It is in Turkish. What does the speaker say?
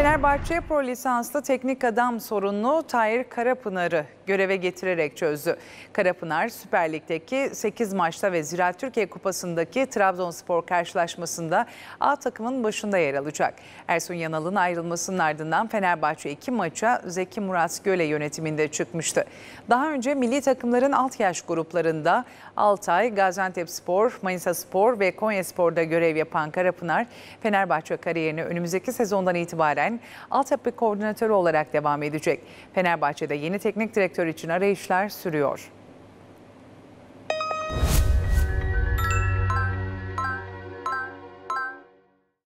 Fenerbahçe Pro lisanslı teknik adam sorununu Tahir Karapınar'ı göreve getirerek çözdü. Karapınar Süper Lig'deki 8 maçta ve Ziraat Türkiye Kupası'ndaki Trabzonspor karşılaşmasında A takımın başında yer alacak. Ersun Yanal'ın ayrılmasının ardından Fenerbahçe 2 maça Zeki Murat Göle yönetiminde çıkmıştı. Daha önce milli takımların alt yaş gruplarında Altay, Gaziantepspor, Manisa Spor ve Konya Spor'da görev yapan Karapınar, Fenerbahçe kariyerini önümüzdeki sezondan itibaren Eren altyapı koordinatörü olarak devam edecek. Fenerbahçe'de yeni teknik direktör için arayışlar sürüyor.